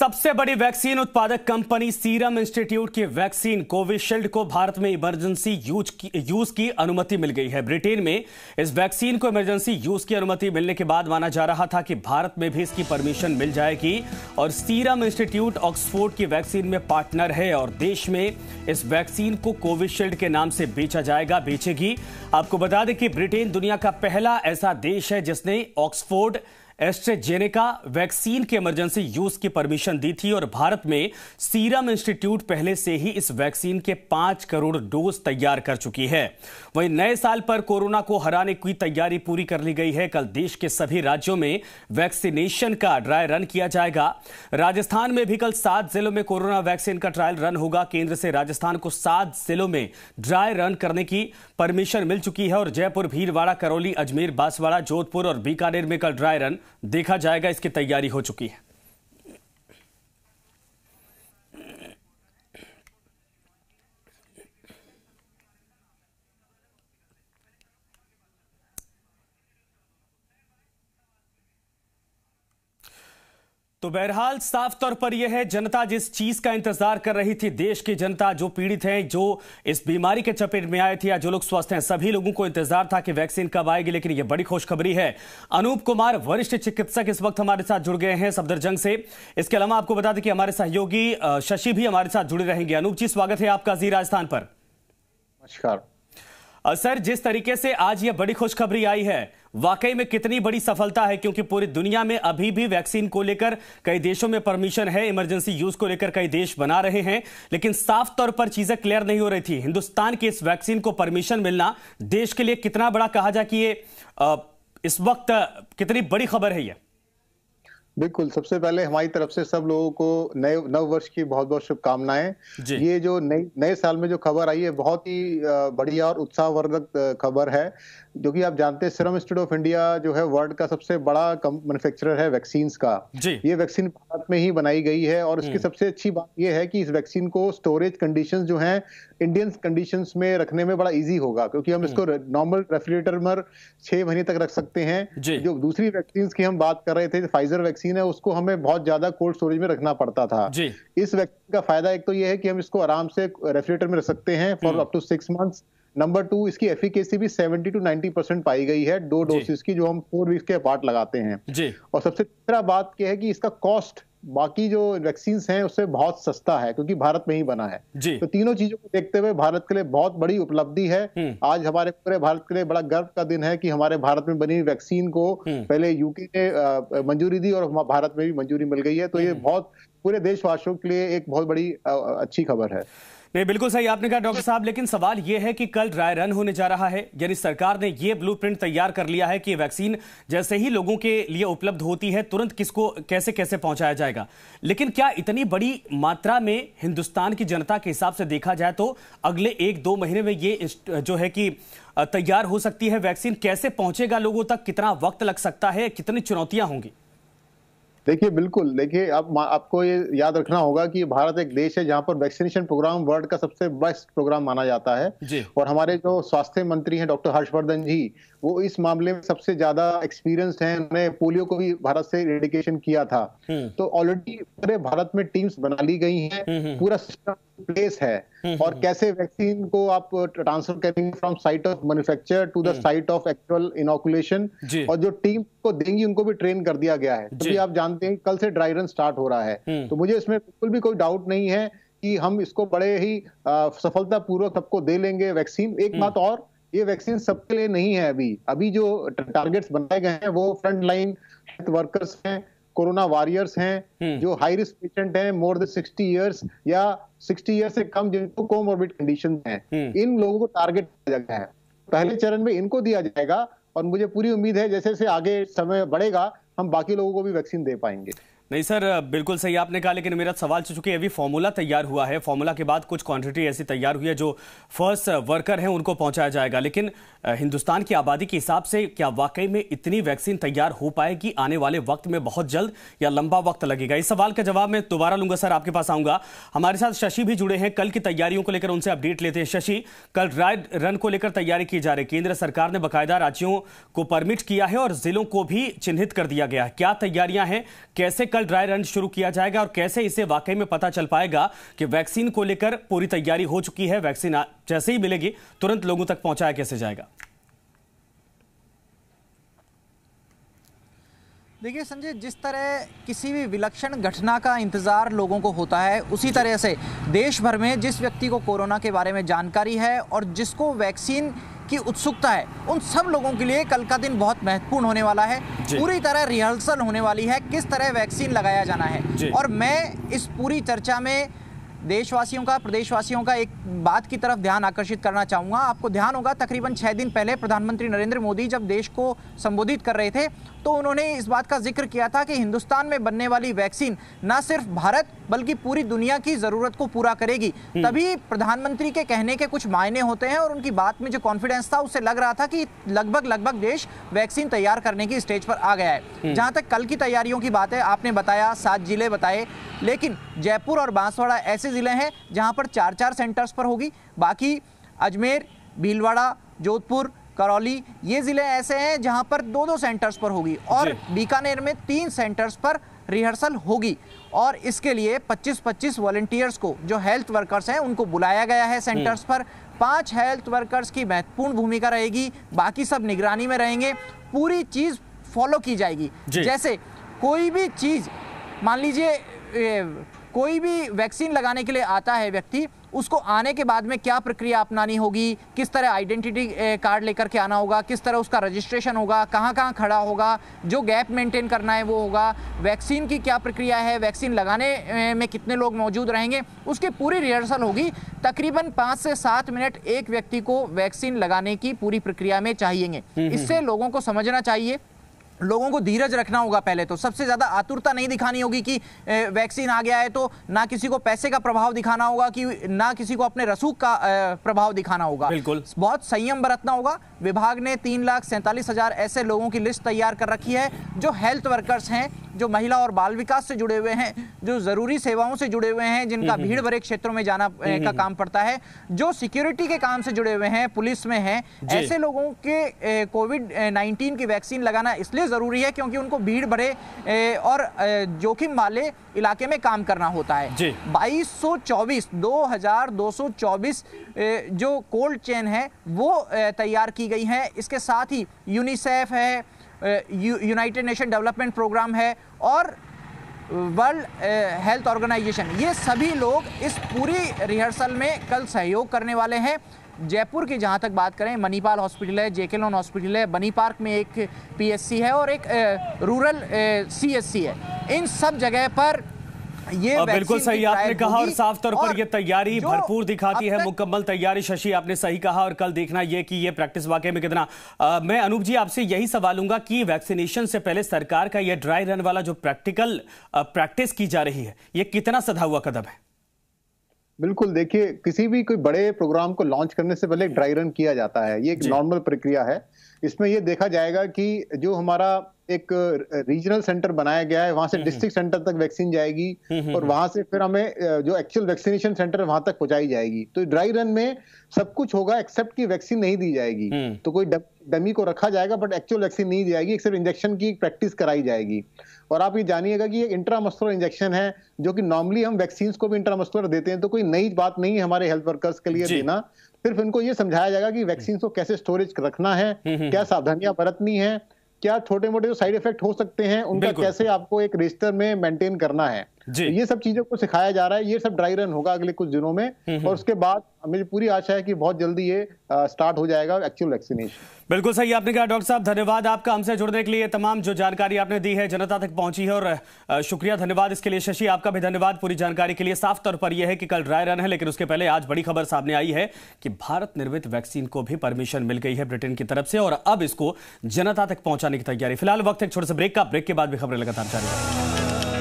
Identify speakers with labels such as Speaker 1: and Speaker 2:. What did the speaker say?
Speaker 1: सबसे बड़ी वैक्सीन उत्पादक कंपनी सीरम इंस्टीट्यूट की वैक्सीन कोविशील्ड को भारत में इमरजेंसी यूज की यूज की अनुमति मिल गई है ब्रिटेन में इस वैक्सीन को इमरजेंसी यूज की अनुमति मिलने के बाद माना जा रहा था कि भारत में भी इसकी परमिशन मिल जाएगी और सीरम इंस्टीट्यूट ऑक्सफोर्ड की वैक्सीन में पार्टनर है और देश में इस वैक्सीन को कोविशील्ड के नाम से बेचा जाएगा बेचेगी आपको बता दें कि ब्रिटेन दुनिया का पहला ऐसा देश है जिसने ऑक्सफोर्ड एस्ट्रेजेनेका वैक्सीन के इमरजेंसी यूज की परमिशन दी थी और भारत में सीरम इंस्टीट्यूट पहले से ही इस वैक्सीन के पांच करोड़ डोज तैयार कर चुकी है वहीं नए साल पर कोरोना को हराने की तैयारी पूरी कर ली गई है कल देश के सभी राज्यों में वैक्सीनेशन का ड्राई रन किया जाएगा राजस्थान में भी कल सात जिलों में कोरोना वैक्सीन का ट्रायल रन होगा केंद्र से राजस्थान को सात जिलों में ड्राई रन करने की परमिशन मिल चुकी है और जयपुर भीलवाड़ा करौली अजमेर बांसवाड़ा जोधपुर और बीकानेर में कल ड्राई रन देखा जाएगा इसकी तैयारी हो चुकी है तो बहरहाल साफ तौर पर यह है जनता जिस चीज का इंतजार कर रही थी देश की जनता जो पीड़ित हैं जो इस बीमारी के चपेट में आए थे या जो लोग स्वस्थ हैं सभी लोगों को इंतजार था कि वैक्सीन कब आएगी लेकिन यह बड़ी खुशखबरी है अनूप कुमार वरिष्ठ चिकित्सक इस वक्त हमारे साथ जुड़ गए हैं सफदरजंग से इसके अलावा आपको बता दें कि हमारे सहयोगी शशि भी हमारे साथ जुड़े रहेंगे अनूप जी स्वागत है आपका जी राजस्थान पर नमस्कार सर जिस तरीके से आज यह बड़ी खुशखबरी आई है वाकई में कितनी बड़ी सफलता है क्योंकि पूरी दुनिया में अभी भी वैक्सीन को लेकर कई देशों में परमिशन है इमरजेंसी यूज को लेकर कई देश बना रहे हैं लेकिन साफ तौर पर चीजें क्लियर नहीं हो रही थी हिंदुस्तान की इस वैक्सीन को परमिशन मिलना देश के लिए कितना बड़ा कहा जाए कि ये इस वक्त कितनी बड़ी खबर है यह
Speaker 2: बिल्कुल सबसे पहले हमारी तरफ से सब लोगों को नए नव वर्ष की बहुत बहुत शुभकामनाएं ये जो नए नए साल में जो खबर आई है बहुत ही बढ़िया और उत्साहवर्धक खबर है जो कि आप जानते हैं सिरम इंस्टीट्यूट ऑफ इंडिया जो है वर्ल्ड का सबसे बड़ा मैन्युफैक्चरर है वैक्सीन का ये वैक्सीन भारत में ही बनाई गई है और इसकी हम्म। सबसे अच्छी बात यह है कि इस वैक्सीन को स्टोरेज कंडीशन जो है इंडियन कंडीशन में रखने में बड़ा ईजी होगा क्योंकि हम इसको नॉर्मल रेफ्रिजरेटर में छह महीने तक रख सकते हैं जो दूसरी वैक्सीन की हम बात कर रहे थे फाइजर वैक्सीन वैक्सीन है उसको हमें बहुत ज्यादा कोल्ड स्टोरेज में रखना पड़ता था जी। इस वैक्सीन का फायदा एक तो ये है कि हम इसको आराम से रेफ्रिजरेटर में रख सकते हैं for up to six months number two इसकी एफिकेसी भी 70 टू 90 परसेंट पाई गई है दो डोसेस की जो हम फोर वीक्स के पार्ट लगाते हैं जी। और सबसे तीसरा बात यह है कि इसका कॉस्ट बाकी जो वैक्सीन हैं उससे बहुत सस्ता है क्योंकि भारत में ही बना है तो तीनों चीजों को देखते हुए भारत के लिए बहुत बड़ी उपलब्धि है हम्म। आज हमारे पूरे भारत के लिए बड़ा गर्व का दिन है कि हमारे भारत में बनी वैक्सीन को हम्म। पहले यूके ने मंजूरी दी और भारत में भी मंजूरी मिल गई है तो ये हम्म। बहुत पूरे देशवासियों के लिए एक बहुत बड़ी अच्छी खबर है
Speaker 1: नहीं बिल्कुल सही आपने कहा डॉक्टर साहब लेकिन सवाल यह है कि कल ड्राई रन होने जा रहा है यानी सरकार ने यह ब्लूप्रिंट तैयार कर लिया है कि वैक्सीन जैसे ही लोगों के लिए उपलब्ध होती है तुरंत किसको कैसे कैसे पहुंचाया जाएगा लेकिन क्या इतनी बड़ी मात्रा में हिंदुस्तान की जनता के हिसाब से देखा जाए तो अगले एक दो महीने में ये जो है कि तैयार हो सकती है वैक्सीन कैसे पहुंचेगा लोगों तक कितना वक्त लग सकता है कितनी चुनौतियां होंगी
Speaker 2: देखिए बिल्कुल देखिए आप आपको ये याद रखना होगा कि भारत एक देश है जहाँ पर वैक्सीनेशन प्रोग्राम वर्ल्ड का सबसे बेस्ट प्रोग्राम माना जाता है और हमारे जो स्वास्थ्य मंत्री हैं डॉक्टर हर्षवर्धन जी वो इस मामले में सबसे ज्यादा एक्सपीरियंस्ड हैं उन्होंने पोलियो को भी भारत से रेडिकेशन किया था हम्म। तो ऑलरेडी पूरे भारत में टीम्स बना ली गई है हम्म, हम्म। पूरा सिस्टम प्लेस है हम्म, और हम्म। कैसे वैक्सीन को आप ट्रांसफर करेंगे from site of manufacture to the site of actual inoculation और जो टीम को देंगी उनको भी ट्रेन कर दिया गया है तो भी आप जानते हैं कल से ड्राई रन स्टार्ट हो रहा है हम्म। तो मुझे इसमें बिल्कुल भी कोई डाउट नहीं है कि हम इसको बड़े ही सफलतापूर्वक सबको दे लेंगे वैक्सीन एक बात और ये वैक्सीन सबके लिए नहीं है अभी अभी जो टारगेट्स बनाए गए हैं वो फ्रंट लाइन वर्कर्स हैं कोरोना वॉरियर्स हैं हम्म। जो हाई रिस्क पेशेंट हैं मोर देन 60 इयर्स या 60 इयर्स से कम जिनको कोमोर्बिड कंडीशन हैं हम्म। इन लोगों को टारगेट किया जाता है पहले चरण में इनको दिया जाएगा और मुझे पूरी उम्मीद है जैसे जैसे आगे समय बढ़ेगा हम बाकी लोगों को भी वैक्सीन दे पाएंगे
Speaker 1: नहीं सर बिल्कुल सही आपने कहा लेकिन मेरा सवाल तो चूंकि अभी फॉर्मूला तैयार हुआ है फॉर्मूला के बाद कुछ क्वांटिटी ऐसी तैयार हुई है जो फर्स्ट वर्कर हैं उनको पहुंचाया जाएगा लेकिन हिंदुस्तान की आबादी के हिसाब से क्या वाकई में इतनी वैक्सीन तैयार हो पाएगी आने वाले वक्त में बहुत जल्द या लंबा वक्त लगेगा इस सवाल का जवाब मैं दोबारा लूंगा सर आपके पास आऊंगा हमारे साथ शशि भी जुड़े हैं कल की तैयारियों को लेकर उनसे अपडेट लेते हैं शशि कल राइड रन को लेकर तैयारी की जा रही केंद्र सरकार ने बाकायदा राज्यों को परमिट किया है और जिलों को भी चिन्हित कर दिया गया है क्या तैयारियां हैं कैसे कर क्लिनिकल ड्राई रन शुरू किया जाएगा और कैसे इसे वाकई में पता चल पाएगा कि वैक्सीन को लेकर पूरी तैयारी हो चुकी है वैक्सीन जैसे ही मिलेगी तुरंत लोगों तक पहुंचाया कैसे जाएगा
Speaker 3: देखिए संजय जिस तरह किसी भी विलक्षण घटना का इंतज़ार लोगों को होता है उसी तरह से देश भर में जिस व्यक्ति को कोरोना के बारे में जानकारी है और जिसको वैक्सीन की उत्सुकता है उन सब लोगों के लिए कल का दिन बहुत महत्वपूर्ण होने वाला है पूरी तरह रिहर्सल होने वाली है किस तरह वैक्सीन लगाया जाना है और मैं इस पूरी चर्चा में देशवासियों का प्रदेशवासियों का एक बात की तरफ ध्यान आकर्षित करना चाहूँगा आपको ध्यान होगा तकरीबन छः दिन पहले प्रधानमंत्री नरेंद्र मोदी जब देश को संबोधित कर रहे थे तो उन्होंने इस बात का जिक्र किया था कि हिंदुस्तान में बनने वाली वैक्सीन न सिर्फ भारत बल्कि पूरी दुनिया की ज़रूरत को पूरा करेगी हम्म। तभी प्रधानमंत्री के कहने के कुछ मायने होते हैं और उनकी बात में जो कॉन्फिडेंस था उससे लग रहा था कि लगभग लगभग देश वैक्सीन तैयार करने की स्टेज पर आ गया है हम्म। जहां तक कल की तैयारियों की बात है आपने बताया सात जिले बताए लेकिन जयपुर और बांसवाड़ा ऐसे ज़िले हैं जहाँ पर चार चार सेंटर्स पर होगी बाकी अजमेर भीलवाड़ा जोधपुर करौली ये ज़िले ऐसे हैं जहाँ पर दो दो सेंटर्स पर होगी और बीकानेर में तीन सेंटर्स पर रिहर्सल होगी और इसके लिए 25-25 वॉल्टियर्स को जो हेल्थ वर्कर्स हैं उनको बुलाया गया है सेंटर्स हम्म। पर पांच हेल्थ वर्कर्स की महत्वपूर्ण भूमिका रहेगी बाकी सब निगरानी में रहेंगे पूरी चीज़ फॉलो की जाएगी जैसे कोई भी चीज़ मान लीजिए कोई भी वैक्सीन लगाने के लिए आता है व्यक्ति उसको आने के बाद में क्या प्रक्रिया अपनानी होगी किस तरह आइडेंटिटी कार्ड लेकर के आना होगा किस तरह उसका रजिस्ट्रेशन होगा कहाँ कहाँ खड़ा होगा जो गैप मेंटेन करना है वो होगा वैक्सीन की क्या प्रक्रिया है वैक्सीन लगाने में कितने लोग मौजूद रहेंगे उसकी पूरी रिहर्सल होगी तकरीबन पाँच से सात मिनट एक व्यक्ति को वैक्सीन लगाने की पूरी प्रक्रिया में चाहिए हम्म, हम्म, इससे हम्म। लोगों को समझना चाहिए लोगों को धीरज रखना होगा पहले तो सबसे ज़्यादा आतुरता नहीं दिखानी होगी कि वैक्सीन आ गया है तो ना किसी को पैसे का प्रभाव दिखाना होगा कि ना किसी को अपने रसूख का प्रभाव दिखाना होगा बिल्कुल बहुत संयम बरतना होगा विभाग ने तीन लाख सैंतालीस हजार ऐसे लोगों की लिस्ट तैयार कर रखी है जो हेल्थ वर्कर्स हैं जो महिला और बाल विकास से जुड़े हुए हैं जो ज़रूरी सेवाओं से जुड़े हुए हैं जिनका हम्म, हम्म, भीड़ हम्म। भरे क्षेत्रों में जाना का काम पड़ता है जो सिक्योरिटी के काम से जुड़े हुए हैं पुलिस में हैं ऐसे लोगों के कोविड नाइन्टीन की वैक्सीन लगाना इसलिए ज़रूरी है क्योंकि उनको भीड़ भरे और जोखिम वाले इलाके में काम करना होता है बाईस सौ चौबीस दो हजार दो सौ चौबीस जो कोल्ड चेन है वो तैयार की गई है इसके साथ ही यूनिसेफ है यूनाइटेड नेशन डेवलपमेंट प्रोग्राम है और वर्ल्ड हेल्थ ऑर्गेनाइजेशन ये सभी लोग इस पूरी रिहर्सल में कल सहयोग करने वाले हैं जयपुर की जहाँ तक बात करें मणिपाल हॉस्पिटल है लोन हॉस्पिटल है बनी पार्क में एक पीएससी है और एक रूरल सीएससी है इन सब जगह पर ये बिल्कुल सही आपने कहा और साफ तौर पर
Speaker 1: यह तैयारी भरपूर दिखाती है मुकम्मल तैयारी शशि आपने सही कहा और कल देखना यह कि यह प्रैक्टिस वाकई में कितना आ, मैं अनूप जी आपसे यही सवाल लूंगा कि वैक्सीनेशन से पहले सरकार का यह ड्राई रन वाला जो प्रैक्टिकल प्रैक्टिस की जा रही है यह कितना सधा हुआ कदम है
Speaker 2: बिल्कुल देखिए किसी भी कोई बड़े प्रोग्राम को लॉन्च करने से पहले ड्राई रन किया जाता है ये एक नॉर्मल प्रक्रिया है इसमें यह देखा जाएगा कि जो हमारा एक रीजनल सेंटर बनाया गया है वहां से डिस्ट्रिक्ट हम्म, हम्म। सेंटर तक वैक्सीन जाएगी हम्म, और वहां से फिर हमें जो एक्चुअल वैक्सीनेशन सेंटर वहां तक पहुंचाई जाएगी तो ड्राई रन में सब कुछ होगा एक्सेप्ट की वैक्सीन नहीं दी जाएगी तो कोई डमी को रखा जाएगा बट एक्चुअल वैक्सीन नहीं दी जाएगी सिर्फ इंजेक्शन की प्रैक्टिस कराई जाएगी और आप ये जानिएगा कि ये इंट्रामस्कुलर इंजेक्शन है जो कि नॉर्मली हम वैक्सीन को भी इंट्रामस्कुलर देते हैं तो कोई नई बात नहीं है हमारे हेल्थ वर्कर्स के लिए देना सिर्फ इनको ये समझाया जाएगा कि वैक्सीन को कैसे स्टोरेज रखना है क्या सावधानियां बरतनी है क्या छोटे मोटे जो साइड इफेक्ट हो सकते हैं उनका कैसे आपको एक रजिस्टर में मेंटेन करना है तो ये सब चीजों को सिखाया जा रहा है ये सब ड्राई रन होगा अगले कुछ दिनों में हम्म, हम्म। और उसके बाद मुझे पूरी आशा है कि बहुत जल्दी ये आ, स्टार्ट हो जाएगा एक्चुअल वैक्सीनेशन
Speaker 1: बिल्कुल सही आपने कहा डॉक्टर साहब धन्यवाद आपका हमसे जुड़ने के लिए तमाम जो जानकारी आपने दी है जनता तक पहुंची है और शुक्रिया धन्यवाद इसके लिए शशि आपका भी धन्यवाद पूरी जानकारी के लिए साफ तौर पर यह है कि कल ड्राई रन है लेकिन उसके पहले आज बड़ी खबर सामने आई है कि भारत निर्मित वैक्सीन को भी परमिशन मिल गई है ब्रिटेन की तरफ से और अब इसको जनता तक पहुंचाने की तैयारी फिलहाल वक्त एक छोटे से ब्रेक का ब्रेक के बाद भी खबरें लगातार जारी